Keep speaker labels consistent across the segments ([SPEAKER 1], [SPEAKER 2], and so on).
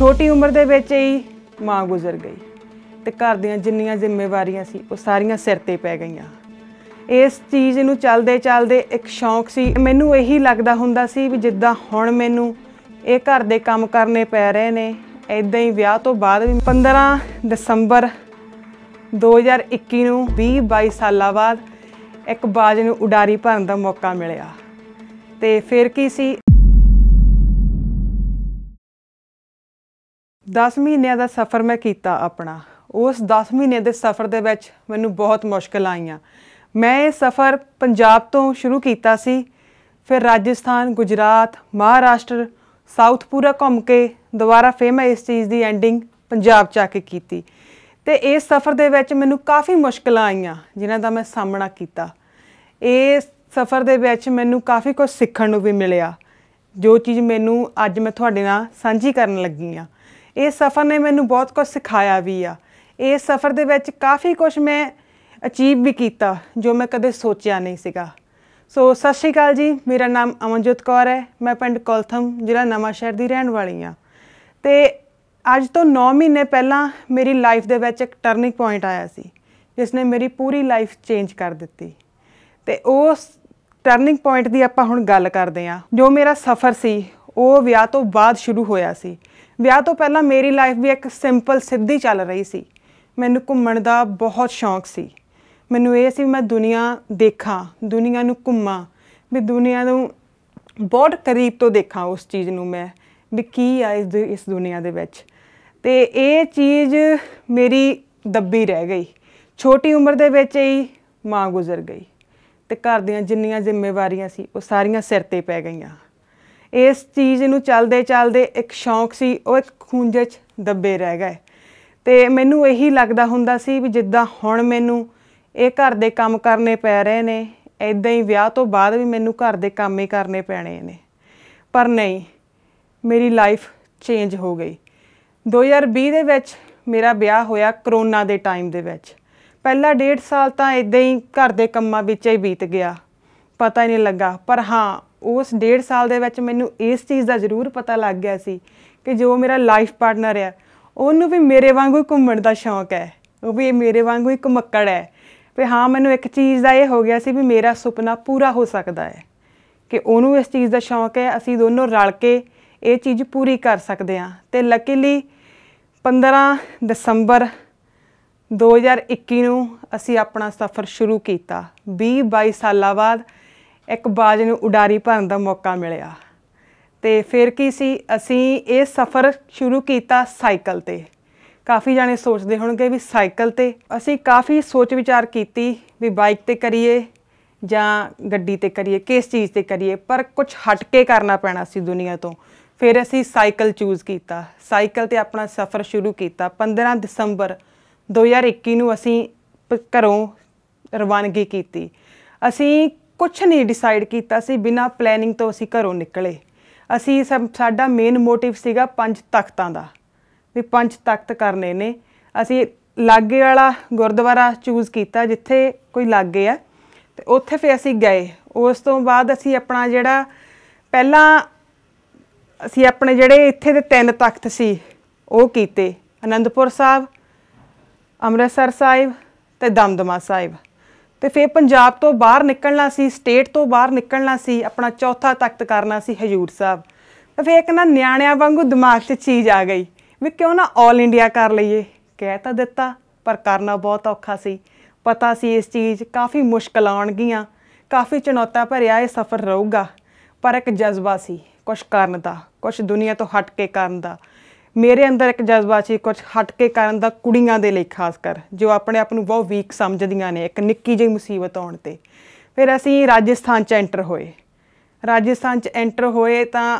[SPEAKER 1] ਛੋਟੀ ਉਮਰ ਦੇ ਵਿੱਚ ਹੀ ਮਾਂ ਗੁਜ਼ਰ ਗਈ ਤੇ ਘਰ ਦੀਆਂ ਜਿੰਨੀਆਂ ਜ਼ਿੰਮੇਵਾਰੀਆਂ ਸੀ ਉਹ ਸਾਰੀਆਂ ਸਿਰ ਤੇ ਪੈ ਗਈਆਂ ਇਸ ਚੀਜ਼ ਨੂੰ ਚੱਲਦੇ ਚੱਲਦੇ ਇੱਕ ਸ਼ੌਂਕ ਸੀ ਮੈਨੂੰ ਇਹੀ ਲੱਗਦਾ ਹੁੰਦਾ ਸੀ ਵੀ ਜਿੱਦਾਂ ਹੁਣ ਮੈਨੂੰ ਇਹ ਘਰ ਦੇ ਕੰਮ ਕਰਨੇ ਪੈ ਰਹੇ ਨੇ ਐਦਾਂ ਹੀ ਵਿਆਹ ਤੋਂ ਬਾਅਦ ਵੀ 15 ਦਸੰਬਰ 2021 ਨੂੰ 20 22 ਸਾਲਾਂ ਬਾਅਦ ਇੱਕ ਬਾਜ ਨੂੰ ਉਡਾਰੀ ਭਰਨ ਦਾ ਮੌਕਾ ਮਿਲਿਆ ਤੇ ਫਿਰ ਕੀ ਸੀ 10 ਮਹੀਨਿਆਂ ਦਾ ਸਫ਼ਰ ਮੈਂ ਕੀਤਾ ਆਪਣਾ ਉਸ 10 ਮਹੀਨੇ ਦੇ ਸਫ਼ਰ ਦੇ ਵਿੱਚ ਮੈਨੂੰ ਬਹੁਤ ਮੁਸ਼ਕਲ ਆਈਆਂ ਮੈਂ ਇਹ ਸਫ਼ਰ ਪੰਜਾਬ ਤੋਂ ਸ਼ੁਰੂ ਕੀਤਾ ਸੀ ਫਿਰ ਰਾਜਸਥਾਨ ਗੁਜਰਾਤ ਮਹਾਰਾਸ਼ਟਰ ਸਾਊਥ ਪੂਰਾ ਘੁੰਮ ਕੇ ਦੁਬਾਰਾ ਫੇਰ ਮੈਂ ਇਸ ਚੀਜ਼ ਦੀ ਐਂਡਿੰਗ ਪੰਜਾਬ ਚ ਆ ਕੇ ਕੀਤੀ ਤੇ ਇਸ ਸਫ਼ਰ ਦੇ ਵਿੱਚ ਮੈਨੂੰ ਕਾਫੀ ਮੁਸ਼ਕਲਾਂ ਆਈਆਂ ਜਿਨ੍ਹਾਂ ਦਾ ਮੈਂ ਸਾਹਮਣਾ ਕੀਤਾ ਇਸ ਸਫ਼ਰ ਦੇ ਵਿੱਚ ਮੈਨੂੰ ਕਾਫੀ ਕੁਝ ਸਿੱਖਣ ਨੂੰ ਵੀ ਮਿਲਿਆ ਜੋ ਚੀਜ਼ ਮੈਨੂੰ ਅੱਜ ਮੈਂ ਤੁਹਾਡੇ ਨਾਲ ਸਾਂਝੀ ਕਰਨ ਲੱਗੀ ਆ ਇਹ ਸਫ਼ਰ ਨੇ ਮੈਨੂੰ ਬਹੁਤ ਕੁਝ ਸਿਖਾਇਆ ਵੀ ਆ ਇਹ ਸਫ਼ਰ ਦੇ ਵਿੱਚ ਕਾਫੀ ਕੁਝ ਮੈਂ ਅਚੀਵ ਵੀ ਕੀਤਾ ਜੋ ਮੈਂ ਕਦੇ ਸੋਚਿਆ ਨਹੀਂ ਸੀਗਾ ਸੋ ਸਤਿ ਸ਼੍ਰੀ ਅਕਾਲ ਜੀ ਮੇਰਾ ਨਾਮ ਅਮਨਜੋਤ ਕੌਰ ਹੈ ਮੈਂ ਪਿੰਡ ਕੋਲਥਮ ਜ਼ਿਲ੍ਹਾ ਸ਼ਹਿਰ ਦੀ ਰਹਿਣ ਵਾਲੀ ਆ ਤੇ ਅੱਜ ਤੋਂ 9 ਮਹੀਨੇ ਪਹਿਲਾਂ ਮੇਰੀ ਲਾਈਫ ਦੇ ਵਿੱਚ ਇੱਕ ਟਰਨਿੰਗ ਪੁਆਇੰਟ ਆਇਆ ਸੀ ਜਿਸ ਨੇ ਮੇਰੀ ਪੂਰੀ ਲਾਈਫ ਚੇਂਜ ਕਰ ਦਿੱਤੀ ਤੇ ਉਸ ਟਰਨਿੰਗ ਪੁਆਇੰਟ ਦੀ ਆਪਾਂ ਹੁਣ ਗੱਲ ਕਰਦੇ ਆ ਜੋ ਮੇਰਾ ਸਫ਼ਰ ਸੀ ਉਹ ਵਿਆਹ ਤੋਂ ਬਾਅਦ ਸ਼ੁਰੂ ਹੋਇਆ ਸੀ ਵਿਆਹ ਤੋਂ ਪਹਿਲਾਂ ਮੇਰੀ ਲਾਈਫ ਵੀ ਇੱਕ ਸਿੰਪਲ ਸਿੱਧੀ ਚੱਲ ਰਹੀ ਸੀ ਮੈਨੂੰ ਘੁੰਮਣ ਦਾ ਬਹੁਤ ਸ਼ੌਂਕ ਸੀ ਮੈਨੂੰ ਇਹ ਸੀ ਮੈਂ ਦੁਨੀਆ ਦੇਖਾਂ ਦੁਨੀਆ ਨੂੰ ਘੁੰਮਾਂ ਵੀ ਦੁਨੀਆ ਨੂੰ ਬਹੁਤ ਕਰੀਬ ਤੋਂ ਦੇਖਾਂ ਉਸ ਚੀਜ਼ ਨੂੰ ਮੈਂ ਵੀ ਕੀ ਆ ਇਸ ਇਸ ਦੁਨੀਆ ਦੇ ਵਿੱਚ ਤੇ ਇਹ ਚੀਜ਼ ਮੇਰੀ ਦੱਬੀ ਰਹਿ ਗਈ ਛੋਟੀ ਉਮਰ ਦੇ ਵਿੱਚ ਹੀ ਮਾਂ ਗੁਜ਼ਰ ਗਈ ਤੇ ਘਰ ਦੀਆਂ ਜਿੰਨੀਆਂ ਜ਼ਿੰਮੇਵਾਰੀਆਂ ਸੀ ਉਹ ਸਾਰੀਆਂ ਸਿਰ ਤੇ ਪੈ ਗਈਆਂ ਇਸ ਚੀਜ਼ ਨੂੰ ਚੱਲਦੇ ਚੱਲਦੇ ਇੱਕ ਸ਼ੌਂਕ ਸੀ ਉਹ ਇੱਕ ਖੁੰਝੇ 'ਚ ਦੱਬੇ ਰਹਿ ਗਏ ਤੇ ਮੈਨੂੰ ਇਹੀ ਲੱਗਦਾ ਹੁੰਦਾ ਸੀ ਵੀ ਜਿੱਦਾਂ ਹੁਣ ਮੈਨੂੰ ਇਹ ਘਰ ਦੇ ਕੰਮ ਕਰਨੇ ਪੈ ਰਹੇ ਨੇ ਐਦਾਂ ਹੀ ਵਿਆਹ ਤੋਂ ਬਾਅਦ ਵੀ ਮੈਨੂੰ ਘਰ ਦੇ ਕੰਮ ਹੀ ਕਰਨੇ ਪੈਣੇ ਨੇ ਪਰ ਨਹੀਂ ਮੇਰੀ ਲਾਈਫ ਚੇਂਜ ਹੋ ਗਈ 2020 ਦੇ ਵਿੱਚ ਮੇਰਾ ਵਿਆਹ ਹੋਇਆ ਕਰੋਨਾ ਦੇ ਟਾਈਮ ਦੇ ਵਿੱਚ ਪਹਿਲਾ ਡੇਢ ਸਾਲ ਤਾਂ ਇਦਾਂ ਹੀ ਘਰ ਦੇ ਕੰਮਾਂ ਵਿੱਚ ਹੀ ਬੀਤ ਗਿਆ ਪਤਾ ਹੀ ਨਹੀਂ ਲੱਗਾ ਪਰ ਹਾਂ ਉਸ ਡੇਢ ਸਾਲ ਦੇ ਵਿੱਚ ਮੈਨੂੰ ਇਸ ਚੀਜ਼ ਦਾ ਜ਼ਰੂਰ ਪਤਾ ਲੱਗ ਗਿਆ ਸੀ ਕਿ ਜੋ ਮੇਰਾ ਲਾਈਫ ਪਾਰਟਨਰ ਹੈ ਉਹਨੂੰ ਵੀ ਮੇਰੇ ਵਾਂਗੂ ਘੁੰਮਣ ਦਾ ਸ਼ੌਂਕ ਹੈ ਉਹ ਵੀ ਮੇਰੇ ਵਾਂਗੂ ਇੱਕ ਮੱਕੜ ਹੈ ਵੀ ਹਾਂ ਮੈਨੂੰ ਇੱਕ ਚੀਜ਼ ਦਾ ਇਹ ਹੋ ਗਿਆ ਸੀ ਵੀ ਮੇਰਾ ਸੁਪਨਾ ਪੂਰਾ ਹੋ ਸਕਦਾ ਹੈ ਕਿ ਉਹਨੂੰ ਇਸ ਚੀਜ਼ ਦਾ ਸ਼ੌਂਕ ਹੈ ਅਸੀਂ ਦੋਨੋਂ ਰਲ ਕੇ ਇਹ ਚੀਜ਼ ਪੂਰੀ ਕਰ ਸਕਦੇ ਹਾਂ ਤੇ ਲੱਕੀਲੀ 15 ਦਸੰਬਰ 2021 ਨੂੰ ਅਸੀਂ ਆਪਣਾ ਸਫ਼ਰ ਸ਼ੁਰੂ ਕੀਤਾ 20 22 ਸਾਲਾਂ ਬਾਅਦ ਇੱਕ ਬਾਜ ਨੂੰ ਉਡਾਰੀ ਭਰਨ ਦਾ ਮੌਕਾ ਮਿਲਿਆ ਤੇ ਫਿਰ ਕੀ ਸੀ ਅਸੀਂ ਇਹ ਸਫ਼ਰ ਸ਼ੁਰੂ ਕੀਤਾ ਸਾਈਕਲ ਤੇ ਕਾਫੀ ਜਾਣੇ ਸੋਚਦੇ ਹੋਣਗੇ ਵੀ ਸਾਈਕਲ ਤੇ ਅਸੀਂ ਕਾਫੀ ਸੋਚ ਵਿਚਾਰ ਕੀਤੀ ਵੀ ਬਾਈਕ ਤੇ ਕਰੀਏ ਜਾਂ ਗੱਡੀ ਤੇ ਕਰੀਏ ਕਿਸ ਚੀਜ਼ ਤੇ ਕਰੀਏ ਪਰ ਕੁਝ ਹਟ ਕੇ ਕਰਨਾ ਪੈਣਾ ਸੀ ਦੁਨੀਆ ਤੋਂ ਫਿਰ ਅਸੀਂ ਸਾਈਕਲ ਚੂਜ਼ ਕੀਤਾ ਸਾਈਕਲ ਤੇ ਆਪਣਾ ਸਫ਼ਰ ਸ਼ੁਰੂ ਕੀਤਾ 15 ਦਸੰਬਰ 2021 ਨੂੰ ਅਸੀਂ ਘਰੋਂ ਰਵਾਨਗੀ ਕੀਤੀ ਅਸੀਂ ਕੁਝ ਨਹੀਂ ਡਿਸਾਈਡ ਕੀਤਾ ਸੀ ਬਿਨਾ ਪਲੈਨਿੰਗ ਤੋਂ ਅਸੀਂ ਘਰੋਂ ਨਿਕਲੇ ਅਸੀਂ ਸਾਡਾ ਮੇਨ ਮੋਟਿਵ ਸੀਗਾ ਪੰਜ ਤਖਤਾਂ ਦਾ ਵੀ ਪੰਜ ਤਖਤ ਕਰਨੇ ਨੇ ਅਸੀਂ ਲਾਗੇ ਵਾਲਾ ਗੁਰਦੁਆਰਾ ਚੂਜ਼ ਕੀਤਾ ਜਿੱਥੇ ਕੋਈ ਲਾਗੇ ਆ ਤੇ ਉੱਥੇ ਫੇ ਅਸੀਂ ਗਏ ਉਸ ਤੋਂ ਬਾਅਦ ਅਸੀਂ ਆਪਣਾ ਜਿਹੜਾ ਪਹਿਲਾਂ ਅਸੀਂ ਆਪਣੇ ਜਿਹੜੇ ਇੱਥੇ ਦੇ ਤਿੰਨ ਤਖਤ ਸੀ ਉਹ ਕੀਤੇ ਅਨੰਦਪੁਰ ਸਾਹਿਬ ਅੰਮ੍ਰਿਤਸਰ ਸਾਹਿਬ ਤੇ ਦਮਦਮਾ ਸਾਹਿਬ ਤੇ ਫੇਰ ਪੰਜਾਬ ਤੋਂ ਬਾਹਰ ਨਿਕਲਣਾ ਸੀ ਸਟੇਟ ਤੋਂ ਬਾਹਰ ਨਿਕਲਣਾ ਸੀ ਆਪਣਾ ਚੌਥਾ ਤਖਤ ਕਰਨਾ ਸੀ ਹਜੂਰ ਸਾਹਿਬ ਤੇ ਫੇਰ ਇੱਕ ਨਾ ਨਿਆਣਿਆਂ ਵਾਂਗੂ ਦਿਮਾਗ 'ਚ ਚੀਜ਼ ਆ ਗਈ ਵੀ ਕਿਉਂ ਨਾ 올 ਇੰਡੀਆ ਕਰ ਲਈਏ ਕਹਿ ਤਾਂ ਦਿੱਤਾ ਪਰ ਕਰਨਾ ਬਹੁਤ ਔਖਾ ਸੀ ਪਤਾ ਸੀ ਇਸ ਚੀਜ਼ ਕਾਫੀ ਮੁਸ਼ਕਲ ਆਉਣਗੀਆਂ ਕਾਫੀ ਚੁਣੌਤਾ ਭਰਿਆ ਇਹ ਸਫ਼ਰ ਰਹੂਗਾ ਪਰ ਇੱਕ ਜਜ਼ਬਾ ਸੀ ਕੁਝ ਕਰਨ ਦਾ ਕੁਝ ਦੁਨੀਆ ਤੋਂ ਹਟ ਕੇ ਕਰਨ ਦਾ ਮੇਰੇ ਅੰਦਰ ਇੱਕ ਜਜ਼ਬਾ ਸੀ ਕੁਝ ਹਟ ਕੇ ਕਰਨ ਦਾ ਕੁੜੀਆਂ ਦੇ ਲਈ ਖਾਸ ਕਰ ਜੋ ਆਪਣੇ ਆਪ ਨੂੰ ਬਹੁਤ ਵੀਕ ਸਮਝਦੀਆਂ ਨੇ ਇੱਕ ਨਿੱਕੀ ਜਿਹੀ ਮੁਸੀਬਤ ਆਉਣ ਤੇ ਫਿਰ ਅਸੀਂ ਰਾਜਸਥਾਨ ਚ ਐਂਟਰ ਹੋਏ ਰਾਜਸਥਾਨ ਚ ਐਂਟਰ ਹੋਏ ਤਾਂ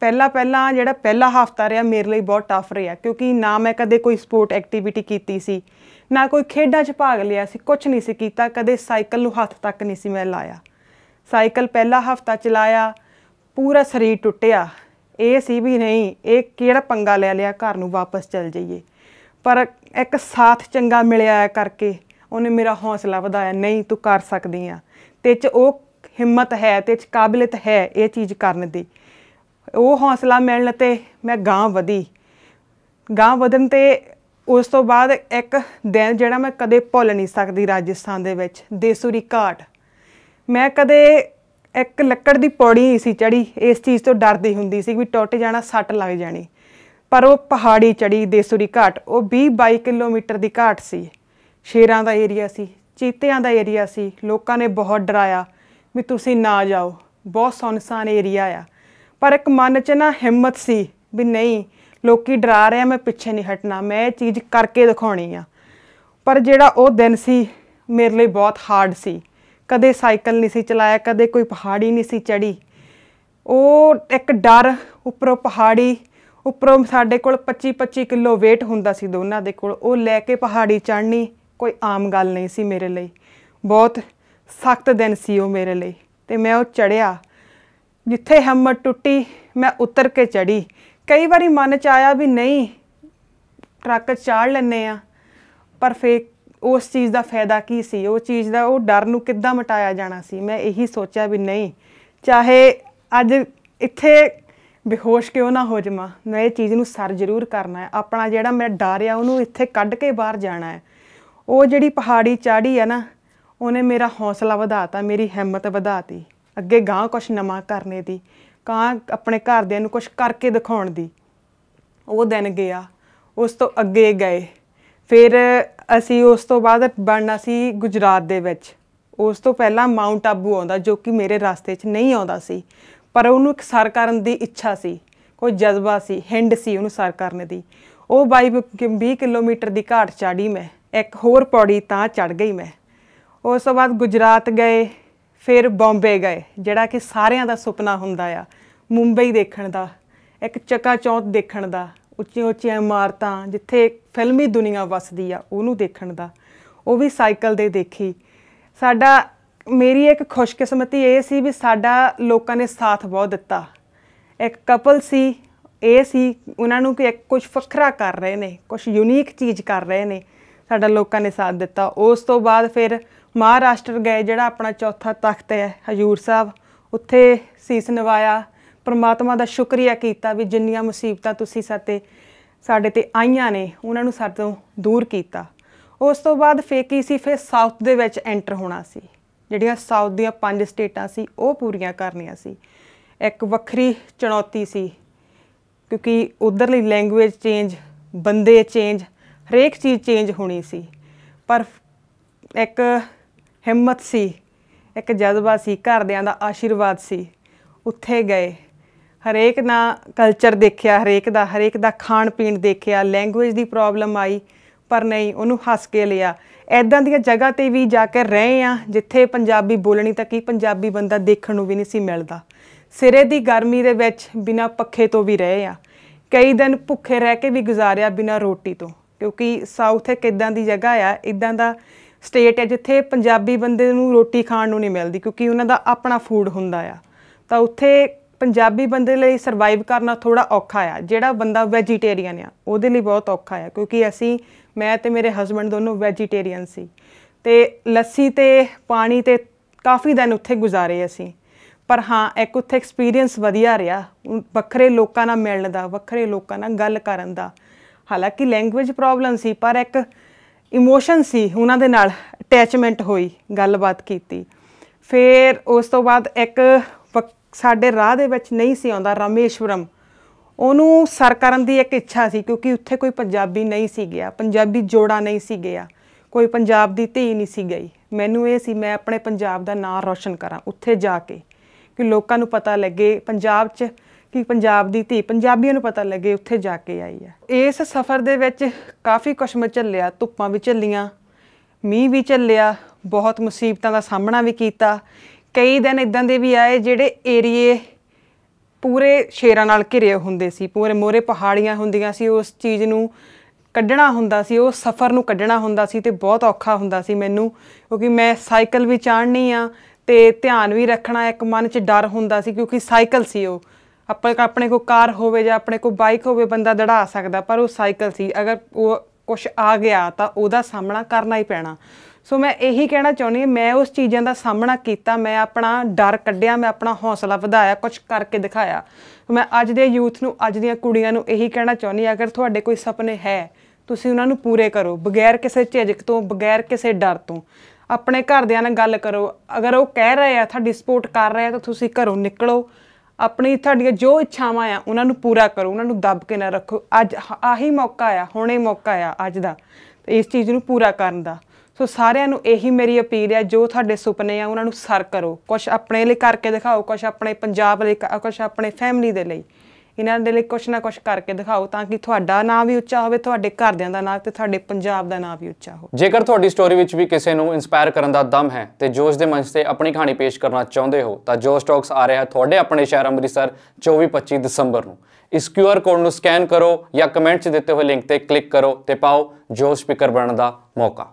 [SPEAKER 1] ਪਹਿਲਾ ਪਹਿਲਾ ਜਿਹੜਾ ਪਹਿਲਾ ਹਫਤਾ ਰਿਹਾ ਮੇਰੇ ਲਈ ਬਹੁਤ ਟਫ ਰਿਹਾ ਕਿਉਂਕਿ ਨਾ ਮੈਂ ਕਦੇ ਕੋਈ ਸਪੋਰਟ ਐਕਟੀਵਿਟੀ ਕੀਤੀ ਸੀ ਨਾ ਕੋਈ ਖੇਡਾਂ 'ਚ ਭਾਗ ਲਿਆ ਸੀ ਕੁਝ ਨਹੀਂ ਸੀ ਕੀਤਾ ਕਦੇ ਸਾਈਕਲ ਨੂੰ ਹੱਥ ਤੱਕ ਨਹੀਂ ਸੀ ਮੈਂ ਲਾਇਆ ਸਾਈਕਲ ਪਹਿਲਾ ਹਫਤਾ ਚਲਾਇਆ ਪੂਰਾ ਸਰੀਰ ਟੁੱਟਿਆ ਇਹ ਸੀ ਵੀ ਨਹੀਂ ਇਹ ਕਿਹੜਾ ਪੰਗਾ ਲੈ ਲਿਆ ਘਰ ਨੂੰ ਵਾਪਸ ਚਲ ਜਾਈਏ ਪਰ ਇੱਕ ਸਾਥ ਚੰਗਾ ਮਿਲਿਆ ਕਰਕੇ ਉਹਨੇ ਮੇਰਾ ਹੌਸਲਾ ਵਧਾਇਆ ਨਹੀਂ ਤੂੰ ਕਰ ਸਕਦੀ ਆ ਤੇ ਚ ਉਹ ਹਿੰਮਤ ਹੈ ਤੇ ਚ ਕਾਬਲੀਅਤ ਹੈ ਇਹ ਚੀਜ਼ ਕਰਨ ਦੀ ਉਹ ਹੌਸਲਾ ਮਿਲਣ ਤੇ ਮੈਂ ਗਾਂ ਵਧੀ ਗਾਂ ਵਧਣ ਤੇ ਉਸ ਤੋਂ ਬਾਅਦ ਇੱਕ ਦਿਨ ਜਿਹੜਾ ਮੈਂ ਕਦੇ ਭੁੱਲ ਨਹੀਂ ਸਕਦੀ ਰਾਜਸਥਾਨ ਦੇ ਵਿੱਚ ਦੇਸੂਰੀ ਘਾਟ ਮੈਂ ਕਦੇ ਇੱਕ ਲੱਕੜ ਦੀ ਪੌੜੀ ਸੀ ਚੜੀ ਇਸ ਚੀਜ਼ ਤੋਂ ਡਰਦੀ ਹੁੰਦੀ ਸੀ ਵੀ ਟੁੱਟ ਜਾਣਾ ਸੱਟ ਲੱਗ ਜਾਣੀ ਪਰ ਉਹ ਪਹਾੜੀ ਚੜੀ ਦੇਸੂਰੀ ਘਾਟ ਉਹ 20 22 ਕਿਲੋਮੀਟਰ ਦੀ ਘਾਟ ਸੀ ਸ਼ੇਰਾਂ ਦਾ ਏਰੀਆ ਸੀ ਚੀਤਿਆਂ ਦਾ ਏਰੀਆ ਸੀ ਲੋਕਾਂ ਨੇ ਬਹੁਤ ਡਰਾਇਆ ਵੀ ਤੁਸੀਂ ਨਾ ਜਾਓ ਬਹੁਤ ਸੌਨਸਾਨ ਏਰੀਆ ਆ ਪਰ ਇੱਕ ਮਨ 'ਚ ਨਾ ਹਿੰਮਤ ਸੀ ਵੀ ਨਹੀਂ ਲੋਕੀ ਡਰਾ ਰਹੇ ਆ ਮੈਂ ਪਿੱਛੇ ਨਹੀਂ ਹਟਣਾ ਮੈਂ ਇਹ ਚੀਜ਼ ਕਰਕੇ ਦਿਖਾਉਣੀ ਆ ਪਰ ਜਿਹੜਾ ਉਹ ਦਿਨ ਸੀ ਮੇਰੇ ਲਈ ਬਹੁਤ ਹਾਰਡ ਸੀ ਕਦੇ ਸਾਈਕਲ ਨਹੀਂ ਸੀ ਚਲਾਇਆ ਕਦੇ ਕੋਈ ਪਹਾੜੀ ਨਹੀਂ ਸੀ ਚੜੀ ਉਹ ਇੱਕ ਡਰ ਉੱਪਰੋਂ ਪਹਾੜੀ ਉੱਪਰੋਂ ਸਾਡੇ ਕੋਲ 25-25 ਕਿਲੋ weight ਹੁੰਦਾ ਸੀ ਦੋਨਾਂ ਦੇ ਕੋਲ ਉਹ ਲੈ ਕੇ ਪਹਾੜੀ ਚੜਨੀ ਕੋਈ ਆਮ ਗੱਲ ਨਹੀਂ ਸੀ ਮੇਰੇ ਲਈ ਬਹੁਤ ਸਖਤ ਦਿਨ ਸੀ ਉਹ ਮੇਰੇ ਲਈ ਤੇ ਮੈਂ ਉਹ ਚੜਿਆ ਜਿੱਥੇ ਹਿੰਮਤ ਟੁੱਟੀ ਮੈਂ ਉਤਰ ਕੇ ਚੜੀ ਕਈ ਵਾਰੀ ਮਨ ਚ ਆਇਆ ਵੀ ਨਹੀਂ ਟਰੱਕ ਚਾੜ ਲੈਨੇ ਆ ਪਰ ਫੇਕ ਉਸ ਚੀਜ਼ ਦਾ ਫਾਇਦਾ ਕੀ ਸੀ ਉਹ ਚੀਜ਼ ਦਾ ਉਹ ਡਰ ਨੂੰ ਕਿੱਦਾਂ ਮਟਾਇਆ ਜਾਣਾ ਸੀ ਮੈਂ ਇਹੀ ਸੋਚਿਆ ਵੀ ਨਹੀਂ ਚਾਹੇ ਅੱਜ ਇੱਥੇ ਬੇਹੋਸ਼ ਕਿਉਂ ਨਾ ਹੋ ਜਮਾ ਮੈਂ ਇਹ ਚੀਜ਼ ਨੂੰ ਸਰ ਜ਼ਰੂਰ ਕਰਨਾ ਹੈ ਆਪਣਾ ਜਿਹੜਾ ਮੈਂ ਡਰ ਆ ਉਹਨੂੰ ਇੱਥੇ ਕੱਢ ਕੇ ਬਾਹਰ ਜਾਣਾ ਹੈ ਉਹ ਜਿਹੜੀ ਪਹਾੜੀ ਚਾੜੀ ਆ ਨਾ ਉਹਨੇ ਮੇਰਾ ਹੌਸਲਾ ਵਧਾਤਾ ਮੇਰੀ ਹਿੰਮਤ ਵਧਾਤੀ ਅੱਗੇ ਗਾਂ ਕੁਝ ਨਵਾਂ ਕਰਨੇ ਦੀ ਕਾਂ ਆਪਣੇ ਘਰਦਿਆਂ ਨੂੰ ਕੁਝ ਕਰਕੇ ਦਿਖਾਉਣ ਦੀ ਉਹ ਦਿਨ ਗਿਆ ਉਸ ਤੋਂ ਅੱਗੇ ਗਏ ਫਿਰ ਅਸੀਂ ਉਸ ਤੋਂ ਬਾਅਦ ਬਣਨਾ ਸੀ ਗੁਜਰਾਤ ਦੇ ਵਿੱਚ ਉਸ ਤੋਂ ਪਹਿਲਾਂ ਮਾਉਂਟ ਆਬੂ ਆਉਂਦਾ ਜੋ ਕਿ ਮੇਰੇ ਰਸਤੇ 'ਚ ਨਹੀਂ ਆਉਂਦਾ ਸੀ ਪਰ ਉਹਨੂੰ ਇੱਕ ਸਰ ਕਰਨ ਦੀ ਇੱਛਾ ਸੀ ਕੋਈ ਜਜ਼ਬਾ ਸੀ ਹਿੰਡ ਸੀ ਉਹਨੂੰ ਸਰ ਕਰਨ ਦੀ ਉਹ ਬਾਈ 20 ਕਿਲੋਮੀਟਰ ਦੀ ਘਾਟ ਚਾੜੀ ਮੈਂ ਇੱਕ ਹੋਰ ਪੌੜੀ ਤਾਂ ਚੜ ਗਈ ਮੈਂ ਉਸ ਤੋਂ ਬਾਅਦ ਗੁਜਰਾਤ ਗਏ ਫਿਰ ਬੰਬੇ ਗਏ ਜਿਹੜਾ ਕਿ ਸਾਰਿਆਂ ਦਾ ਸੁਪਨਾ ਹੁੰਦਾ ਆ ਮੁੰਬਈ ਦੇਖਣ ਦਾ ਇੱਕ ਚੱਕਾ ਚੌਂਤ ਦੇਖਣ ਦਾ ਉੱਚੀ ਉੱਚੀ ਇਮਾਰਤਾਂ ਜਿੱਥੇ ਫਿਲਮੀ ਦੁਨੀਆ ਵਸਦੀ ਆ ਉਹਨੂੰ ਦੇਖਣ ਦਾ ਉਹ ਵੀ ਸਾਈਕਲ ਦੇ ਦੇਖੀ ਸਾਡਾ ਮੇਰੀ ਇੱਕ ਖੁਸ਼ਕਿਸਮਤੀ ਇਹ ਸੀ ਵੀ ਸਾਡਾ ਲੋਕਾਂ ਨੇ ਸਾਥ ਬਹੁਤ ਦਿੱਤਾ ਇੱਕ ਕਪਲ ਸੀ ਇਹ ਸੀ ਉਹਨਾਂ ਨੂੰ ਕਿ ਕੁਝ ਫਖਰਾ ਕਰ ਰਹੇ ਨੇ ਕੁਝ ਯੂਨੀਕ ਚੀਜ਼ ਕਰ ਰਹੇ ਨੇ ਸਾਡਾ ਲੋਕਾਂ ਨੇ ਸਾਥ ਦਿੱਤਾ ਉਸ ਤੋਂ ਬਾਅਦ ਫਿਰ ਮਹਾਰਾਸ਼ਟਰ ਗਏ ਜਿਹੜਾ ਆਪਣਾ ਚੌਥਾ ਤਖਤ ਹੈ ਹਜੂਰ ਸਾਹਿਬ ਉੱਥੇ ਸੀਸ ਨਵਾਇਆ ਪਰਮਾਤਮਾ ਦਾ ਸ਼ੁਕਰੀਆ ਕੀਤਾ ਵੀ ਜਿੰਨੀਆਂ ਮੁਸੀਬਤਾਂ ਤੁਸੀਂ ਸਾਤੇ ਸਾਡੇ ਤੇ ਆਈਆਂ ਨੇ ਉਹਨਾਂ ਨੂੰ ਸਾਡੇ ਤੋਂ ਦੂਰ ਕੀਤਾ ਉਸ ਤੋਂ ਬਾਅਦ ਫੇਰ ਕੀ ਸੀ ਫੇਰ ਸਾਊਥ ਦੇ ਵਿੱਚ ਐਂਟਰ ਹੋਣਾ ਸੀ ਜਿਹੜੀਆਂ ਸਾਊਥ ਦੀਆਂ ਪੰਜ ਸਟੇਟਾਂ ਸੀ ਉਹ ਪੂਰੀਆਂ ਕਰਨੀਆਂ ਸੀ ਇੱਕ ਵੱਖਰੀ ਚੁਣੌਤੀ ਸੀ ਕਿਉਂਕਿ ਉਧਰਲੀ ਲੈਂਗੁਏਜ ਚੇਂਜ ਬੰਦੇ ਚੇਂਜ ਹਰੇਕ ਚੀਜ਼ ਚੇਂਜ ਹੋਣੀ ਸੀ ਪਰ ਇੱਕ ਹਿੰਮਤ ਸੀ ਇੱਕ ਜਜ਼ਬਾ ਸੀ ਘਰਦਿਆਂ ਦਾ ਆਸ਼ੀਰਵਾਦ ਸੀ ਉੱਥੇ ਗਏ ਹਰੇਕ ਦਾ ਕਲਚਰ ਦੇਖਿਆ ਹਰੇਕ ਦਾ ਹਰੇਕ ਦਾ ਖਾਣ ਪੀਣ ਦੇਖਿਆ ਲੈਂਗੁਏਜ ਦੀ ਪ੍ਰੋਬਲਮ ਆਈ ਪਰ ਨਹੀਂ ਉਹਨੂੰ ਹੱਸ ਕੇ ਲਿਆ ਐਦਾਂ ਦੀਆਂ ਜਗ੍ਹਾ ਤੇ ਵੀ ਜਾ ਕੇ ਰਹੇ ਆ ਜਿੱਥੇ ਪੰਜਾਬੀ ਬੋਲਣੀ ਤਾਂ ਕੀ ਪੰਜਾਬੀ ਬੰਦਾ ਦੇਖਣ ਨੂੰ ਵੀ ਨਹੀਂ ਸੀ ਮਿਲਦਾ ਸਿਰੇ ਦੀ ਗਰਮੀ ਦੇ ਵਿੱਚ ਬਿਨਾ ਪੱਖੇ ਤੋਂ ਵੀ ਰਹੇ ਆ ਕਈ ਦਿਨ ਭੁੱਖੇ ਰਹਿ ਕੇ ਵੀ ਗੁਜ਼ਾਰਿਆ ਬਿਨਾ ਰੋਟੀ ਤੋਂ ਕਿਉਂਕਿ ਸਾਊਥ ਇੱਕ ਇਦਾਂ ਦੀ ਜਗ੍ਹਾ ਆ ਇਦਾਂ ਦਾ ਸਟੇਟ ਹੈ ਜਿੱਥੇ ਪੰਜਾਬੀ ਬੰਦੇ ਨੂੰ ਰੋਟੀ ਖਾਣ ਨੂੰ ਨਹੀਂ ਮਿਲਦੀ ਕਿਉਂਕਿ ਉਹਨਾਂ ਦਾ ਆਪਣਾ ਫੂਡ ਹੁੰਦਾ ਆ ਤਾਂ ਉੱਥੇ ਪੰਜਾਬੀ ਬੰਦੇ ਲਈ ਸਰਵਾਈਵ ਕਰਨਾ ਥੋੜਾ ਔਖਾ ਆ ਜਿਹੜਾ ਬੰਦਾ ਵੈਜੀਟੇਰੀਅਨ ਆ ਉਹਦੇ ਲਈ ਬਹੁਤ ਔਖਾ ਆ ਕਿਉਂਕਿ ਅਸੀਂ ਮੈਂ ਤੇ ਮੇਰੇ ਹਸਬੰਡ ਦੋਨੋਂ ਵੈਜੀਟੇਰੀਅਨ ਸੀ ਤੇ ਲੱਸੀ ਤੇ ਪਾਣੀ ਤੇ ਕਾਫੀ ਦਿਨ ਉੱਥੇ ਗੁਜ਼ਾਰੇ ਅਸੀਂ ਪਰ ਹਾਂ ਇੱਕ ਉੱਥੇ ਐਕਸਪੀਰੀਅੰਸ ਵਧੀਆ ਰਿਹਾ ਵੱਖਰੇ ਲੋਕਾਂ ਨਾਲ ਮਿਲਣ ਦਾ ਵੱਖਰੇ ਲੋਕਾਂ ਨਾਲ ਗੱਲ ਕਰਨ ਦਾ ਹਾਲਾਂਕਿ ਲੈਂਗੁਏਜ ਪ੍ਰੋਬਲਮ ਸੀ ਪਰ ਇੱਕ ਇਮੋਸ਼ਨ ਸੀ ਉਹਨਾਂ ਦੇ ਨਾਲ ਅਟੈਚਮੈਂਟ ਹੋਈ ਗੱਲਬਾਤ ਕੀਤੀ ਫਿਰ ਉਸ ਤੋਂ ਬਾਅਦ ਇੱਕ ਸਾਡੇ ਰਾਹ ਦੇ ਵਿੱਚ ਨਹੀਂ ਸੀ ਆਉਂਦਾ ਰਾਮੇਸ਼ਵਰਮ ਉਹਨੂੰ ਸਰ ਕਰਨ ਦੀ ਇੱਕ ਇੱਛਾ ਸੀ ਕਿਉਂਕਿ ਉੱਥੇ ਕੋਈ ਪੰਜਾਬੀ ਨਹੀਂ ਸੀ ਗਿਆ ਪੰਜਾਬੀ ਜੋੜਾ ਨਹੀਂ ਸੀ ਗਿਆ ਕੋਈ ਪੰਜਾਬ ਦੀ ਧੀ ਨਹੀਂ ਸੀ ਗਈ ਮੈਨੂੰ ਇਹ ਸੀ ਮੈਂ ਆਪਣੇ ਪੰਜਾਬ ਦਾ ਨਾਮ ਰੌਸ਼ਨ ਕਰਾਂ ਉੱਥੇ ਜਾ ਕੇ ਕਿ ਲੋਕਾਂ ਨੂੰ ਪਤਾ ਲੱਗੇ ਪੰਜਾਬ 'ਚ ਕਿ ਪੰਜਾਬ ਦੀ ਧੀ ਪੰਜਾਬੀਆਂ ਨੂੰ ਪਤਾ ਲੱਗੇ ਉੱਥੇ ਜਾ ਕੇ ਆਈ ਆ ਇਸ ਸਫ਼ਰ ਦੇ ਵਿੱਚ ਕਾਫੀ ਕੁਝ ਮੈਂ ਝੱਲਿਆ ਧੁੱਪਾਂ ਵੀ ਝੱਲੀਆਂ ਮੀਂਹ ਵੀ ਝੱਲਿਆ ਬਹੁਤ ਮੁਸੀਬਤਾਂ ਦਾ ਸਾਹਮਣਾ ਵੀ ਕੀਤਾ ਕਈ ਦਿਨ ਇਦਾਂ ਦੇ ਵੀ ਆਏ ਜਿਹੜੇ ਏਰੀਏ ਪੂਰੇ ਸ਼ੇਰਾਂ ਨਾਲ ਘਿਰੇ ਹੁੰਦੇ ਸੀ ਪੂਰੇ ਮੋਰੇ ਪਹਾੜੀਆਂ ਹੁੰਦੀਆਂ ਸੀ ਉਸ ਚੀਜ਼ ਨੂੰ ਕੱਢਣਾ ਹੁੰਦਾ ਸੀ ਉਹ ਸਫ਼ਰ ਨੂੰ ਕੱਢਣਾ ਹੁੰਦਾ ਸੀ ਤੇ ਬਹੁਤ ਔਖਾ ਹੁੰਦਾ ਸੀ ਮੈਨੂੰ ਕਿਉਂਕਿ ਮੈਂ ਸਾਈਕਲ ਵੀ ਚਾੜਨੀ ਆ ਤੇ ਧਿਆਨ ਵੀ ਰੱਖਣਾ ਇੱਕ ਮਨ 'ਚ ਡਰ ਹੁੰਦਾ ਸੀ ਕਿਉਂਕਿ ਸਾਈਕਲ ਸੀ ਉਹ ਆਪਣੇ ਆਪਣੇ ਕੋ ਕਾਰ ਹੋਵੇ ਜਾਂ ਆਪਣੇ ਕੋ ਬਾਈਕ ਹੋਵੇ ਬੰਦਾ ਦੜਾ ਸਕਦਾ ਪਰ ਉਹ ਸਾਈਕਲ ਸੀ ਅਗਰ ਉਹ ਕੁਝ ਆ ਗਿਆ ਤਾਂ ਉਹਦਾ ਸਾਹਮਣਾ ਕਰਨਾ ਹੀ ਪੈਣਾ ਸੋ ਮੈਂ ਇਹੀ ਕਹਿਣਾ ਚਾਹੁੰਦੀ ਹਾਂ ਮੈਂ ਉਸ ਚੀਜ਼ਾਂ ਦਾ ਸਾਹਮਣਾ ਕੀਤਾ ਮੈਂ ਆਪਣਾ ਡਰ ਕੱਢਿਆ ਮੈਂ ਆਪਣਾ ਹੌਸਲਾ ਵਧਾਇਆ ਕੁਝ ਕਰਕੇ ਦਿਖਾਇਆ ਮੈਂ ਅੱਜ ਦੇ ਯੂਥ ਨੂੰ ਅੱਜ ਦੀਆਂ ਕੁੜੀਆਂ ਨੂੰ ਇਹੀ ਕਹਿਣਾ ਚਾਹੁੰਦੀ ਹਾਂ ਅਗਰ ਤੁਹਾਡੇ ਕੋਈ ਸੁਪਨੇ ਹੈ ਤੁਸੀਂ ਉਹਨਾਂ ਨੂੰ ਪੂਰੇ ਕਰੋ ਬਗੈਰ ਕਿਸੇ ਝਿਜਕ ਤੋਂ ਬਗੈਰ ਕਿਸੇ ਡਰ ਤੋਂ ਆਪਣੇ ਘਰਦਿਆਂ ਨਾਲ ਗੱਲ ਕਰੋ ਅਗਰ ਉਹ ਕਹਿ ਰਹੇ ਆ ਤੁਹਾਡੀ ਸਪੋਰਟ ਕਰ ਰਹੇ ਆ ਤਾਂ ਤੁਸੀਂ ਘਰੋਂ ਨਿਕਲੋ ਆਪਣੀ ਤੁਹਾਡੀਆਂ ਜੋ ਇੱਛਾਵਾਂ ਆ ਉਹਨਾਂ ਨੂੰ ਪੂਰਾ ਕਰੋ ਉਹਨਾਂ ਨੂੰ ਦੱਬ ਕੇ ਨਾ ਰੱਖੋ ਅੱਜ ਆਹੀ ਮੌਕਾ ਆ ਹੁਣੇ ਮੌਕਾ ਆ ਅੱਜ ਦਾ ਇਸ ਚੀਜ਼ ਨੂੰ ਪੂਰਾ ਕਰਨ ਦਾ ਸੋ ਸਾਰਿਆਂ ਨੂੰ ਇਹੀ ਮੇਰੀ ਅਪੀਲ ਹੈ ਜੋ ਤੁਹਾਡੇ ਸੁਪਨੇ ਆ ਉਹਨਾਂ ਨੂੰ ਸਰ ਕਰੋ ਕੁਝ ਆਪਣੇ ਲਈ ਕਰਕੇ ਦਿਖਾਓ ਕੁਝ ਆਪਣੇ ਪੰਜਾਬ ਲਈ ਕੁਝ ਆਪਣੇ ਫੈਮਿਲੀ ਦੇ ਲਈ ਇਹਨਾਂ ਦੇ ਲਈ ਕੁਝ ਨਾ ਕੁਝ ਕਰਕੇ ਦਿਖਾਓ ਤਾਂ ਕਿ ਤੁਹਾਡਾ ਨਾਮ ਵੀ ਉੱਚਾ ਹੋਵੇ ਤੁਹਾਡੇ ਘਰਦਿਆਂ ਦਾ ਨਾਮ ਤੇ ਤੁਹਾਡੇ ਪੰਜਾਬ ਦਾ ਨਾਮ ਵੀ ਉੱਚਾ ਹੋਵੇ ਜੇਕਰ ਤੁਹਾਡੀ ਸਟੋਰੀ ਵਿੱਚ ਵੀ ਕਿਸੇ ਨੂੰ ਇਨਸਪਾਇਰ ਕਰਨ ਦਾ ਦਮ ਹੈ ਤੇ ਜੋਸ਼ ਦੇ ਮੰਚ ਤੇ ਆਪਣੀ ਕਹਾਣੀ ਪੇਸ਼ ਕਰਨਾ ਚਾਹੁੰਦੇ ਹੋ ਤਾਂ ਜੋਸ਼ ਟਾਕਸ ਆ ਰਿਹਾ ਹੈ ਤੁਹਾਡੇ ਆਪਣੇ ਸ਼ਹਿਰ ਅੰਮ੍ਰਿਤਸਰ 24-25 ਦਸੰਬਰ ਨੂੰ ਇਸ QR ਕੋਡ ਨੂੰ ਸਕੈਨ ਕਰੋ ਜਾਂ ਕਮੈਂਟ 'ਚ ਦਿੱਤੇ ਹੋਏ ਲਿੰਕ ਤੇ ਕਲਿੱਕ ਕਰੋ ਤੇ ਪਾਓ ਜੋਸ਼ ਸਪੀਕਰ ਬਣਨ ਦਾ ਮੌਕਾ